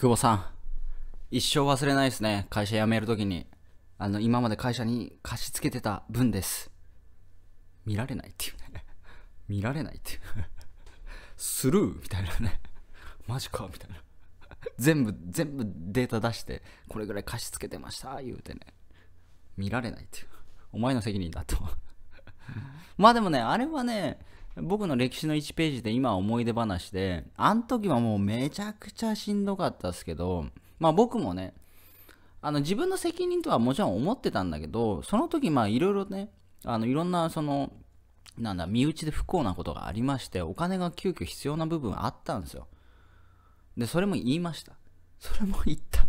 久保さん、一生忘れないですね。会社辞めるときに。あの、今まで会社に貸し付けてた分です。見られないっていうね。見られないっていう。スルーみたいなね。マジかみたいな。全部、全部データ出して、これぐらい貸し付けてました、言うてね。見られないっていう。お前の責任だと。まあでもね、あれはね、僕の歴史の1ページで今思い出話で、あん時はもうめちゃくちゃしんどかったですけど、まあ僕もね、あの自分の責任とはもちろん思ってたんだけど、その時まあいろいろね、あのいろんなその、なんだ、身内で不幸なことがありまして、お金が急遽必要な部分あったんですよ。で、それも言いました。それも言った。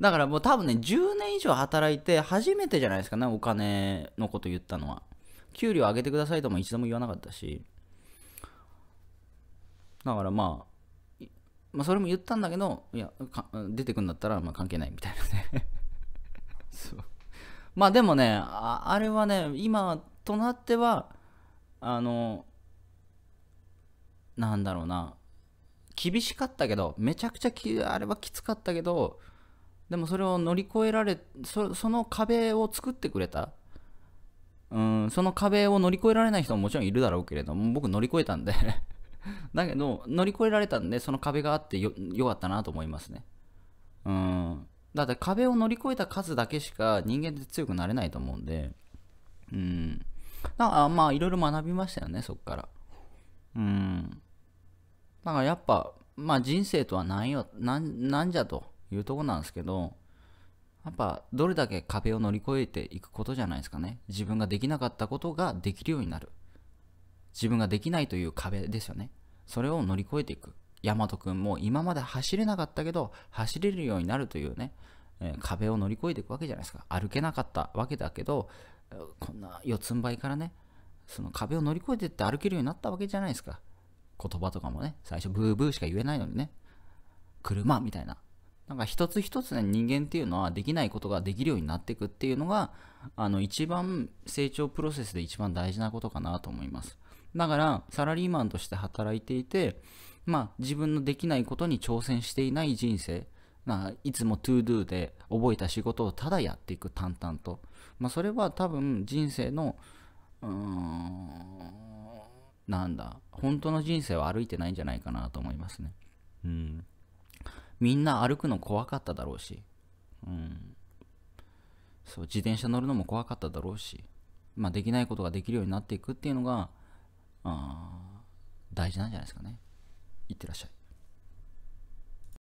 だからもう多分ね、10年以上働いて初めてじゃないですかね、お金のこと言ったのは。給料上げてくださいとも一度も言わなかったし、だからまあ、まあ、それも言ったんだけど、いや、出てくんだったらまあ関係ないみたいなね そう。まあでもねあ、あれはね、今となっては、あの、なんだろうな、厳しかったけど、めちゃくちゃきあれはきつかったけど、でもそれを乗り越えられその壁を作ってくれたうん、その壁を乗り越えられない人ももちろんいるだろうけれども、僕乗り越えたんで だけど、乗り越えられたんで、その壁があってよ、よかったなと思いますね。うん。だって壁を乗り越えた数だけしか人間って強くなれないと思うんで、うん。だからまあ、いろいろ学びましたよね、そっから。うん。だからやっぱ、まあ人生とは何よ、なん、じゃというとこなんですけど、やっぱどれだけ壁を乗り越えていくことじゃないですかね自分ができなかったことができるようになる自分ができないという壁ですよねそれを乗り越えていく大和くんも今まで走れなかったけど走れるようになるというね、えー、壁を乗り越えていくわけじゃないですか歩けなかったわけだけどこんな四つん這いからねその壁を乗り越えてって歩けるようになったわけじゃないですか言葉とかもね最初ブーブーしか言えないのにね車みたいななんか一つ一つね人間っていうのはできないことができるようになっていくっていうのがあの一番成長プロセスで一番大事なことかなと思いますだからサラリーマンとして働いていてまあ自分のできないことに挑戦していない人生まあ、いつもトゥードゥで覚えた仕事をただやっていく淡々と、まあ、それは多分人生のうーんなんだ本当の人生は歩いてないんじゃないかなと思いますねうんみんな歩くの怖かっただろうし、うん、そう自転車乗るのも怖かっただろうし、まあ、できないことができるようになっていくっていうのがあ大事なんじゃないですかねいってらっしゃい